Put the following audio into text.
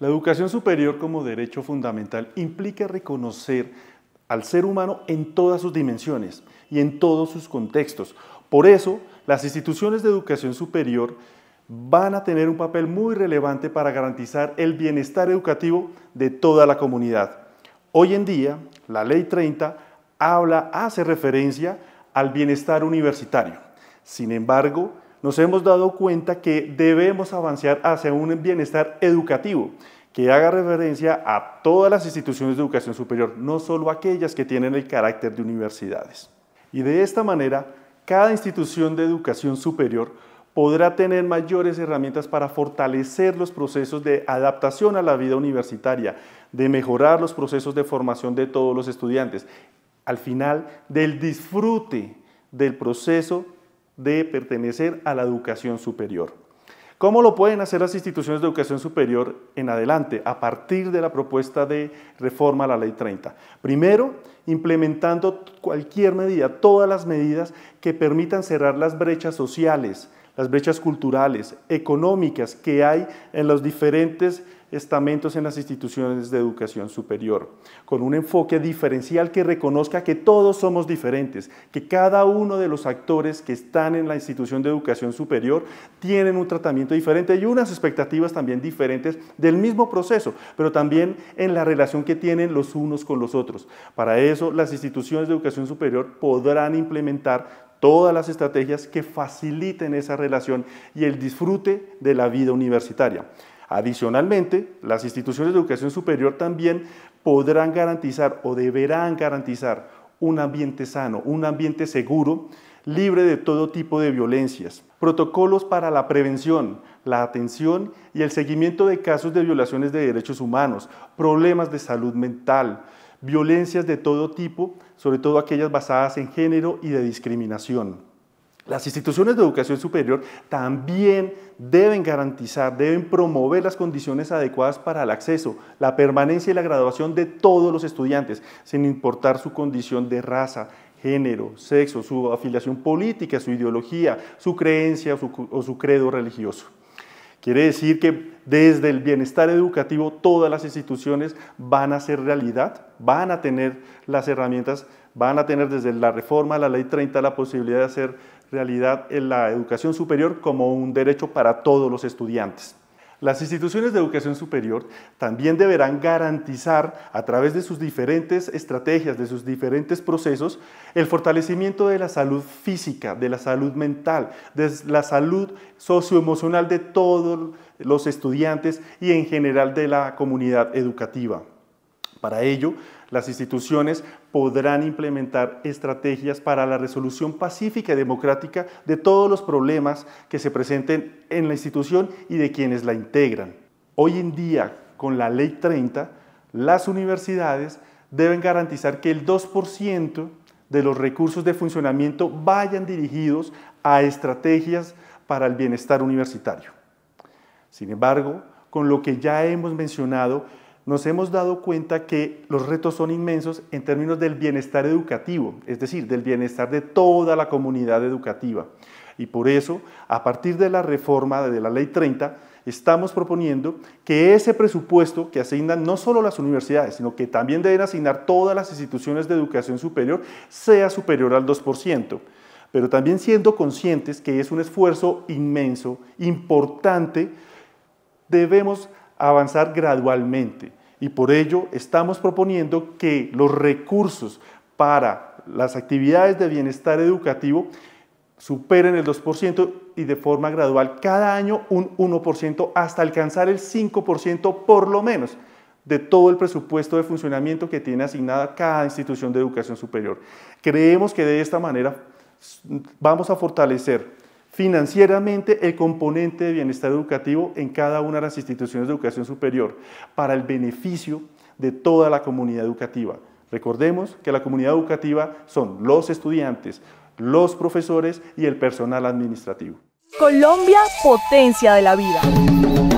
La educación superior como derecho fundamental implica reconocer al ser humano en todas sus dimensiones y en todos sus contextos. Por eso, las instituciones de educación superior van a tener un papel muy relevante para garantizar el bienestar educativo de toda la comunidad. Hoy en día, la Ley 30 habla, hace referencia al bienestar universitario. Sin embargo, nos hemos dado cuenta que debemos avanzar hacia un bienestar educativo que haga referencia a todas las instituciones de educación superior, no solo aquellas que tienen el carácter de universidades. Y de esta manera, cada institución de educación superior podrá tener mayores herramientas para fortalecer los procesos de adaptación a la vida universitaria, de mejorar los procesos de formación de todos los estudiantes, al final del disfrute del proceso de pertenecer a la educación superior. ¿Cómo lo pueden hacer las instituciones de educación superior en adelante a partir de la propuesta de reforma a la Ley 30? Primero, implementando cualquier medida, todas las medidas que permitan cerrar las brechas sociales, las brechas culturales, económicas que hay en los diferentes estamentos en las instituciones de educación superior, con un enfoque diferencial que reconozca que todos somos diferentes, que cada uno de los actores que están en la institución de educación superior tienen un tratamiento diferente y unas expectativas también diferentes del mismo proceso, pero también en la relación que tienen los unos con los otros. Para eso, las instituciones de educación superior podrán implementar todas las estrategias que faciliten esa relación y el disfrute de la vida universitaria. Adicionalmente, las instituciones de educación superior también podrán garantizar o deberán garantizar un ambiente sano, un ambiente seguro, libre de todo tipo de violencias, protocolos para la prevención, la atención y el seguimiento de casos de violaciones de derechos humanos, problemas de salud mental, violencias de todo tipo, sobre todo aquellas basadas en género y de discriminación. Las instituciones de educación superior también deben garantizar, deben promover las condiciones adecuadas para el acceso, la permanencia y la graduación de todos los estudiantes, sin importar su condición de raza, género, sexo, su afiliación política, su ideología, su creencia o su, credo religioso. Quiere decir que desde el bienestar educativo todas las instituciones van a ser realidad, van a tener las herramientas, van a tener desde la reforma a la ley 30 la posibilidad de hacer realidad en la educación superior como un derecho para todos los estudiantes. Las instituciones de educación superior también deberán garantizar, a través de sus diferentes estrategias, de sus diferentes procesos, el fortalecimiento de la salud física, de la salud mental, de la salud socioemocional de todos los estudiantes y en general de la comunidad educativa. Para ello, las instituciones podrán implementar estrategias para la resolución pacífica y democrática de todos los problemas que se presenten en la institución y de quienes la integran. Hoy en día, con la Ley 30, las universidades deben garantizar que el 2% de los recursos de funcionamiento vayan dirigidos a estrategias para el bienestar universitario. Sin embargo, con lo que ya hemos mencionado, nos hemos dado cuenta que los retos son inmensos en términos del bienestar educativo, es decir, del bienestar de toda la comunidad educativa. Y por eso, a partir de la reforma de la Ley 30, estamos proponiendo que ese presupuesto que asignan no solo las universidades, sino que también deben asignar todas las instituciones de educación superior, sea superior al 2%, pero también siendo conscientes que es un esfuerzo inmenso, importante, debemos avanzar gradualmente y por ello estamos proponiendo que los recursos para las actividades de bienestar educativo superen el 2% y de forma gradual cada año un 1% hasta alcanzar el 5% por lo menos de todo el presupuesto de funcionamiento que tiene asignada cada institución de educación superior. Creemos que de esta manera vamos a fortalecer financieramente el componente de bienestar educativo en cada una de las instituciones de educación superior para el beneficio de toda la comunidad educativa. Recordemos que la comunidad educativa son los estudiantes, los profesores y el personal administrativo. Colombia, potencia de la vida.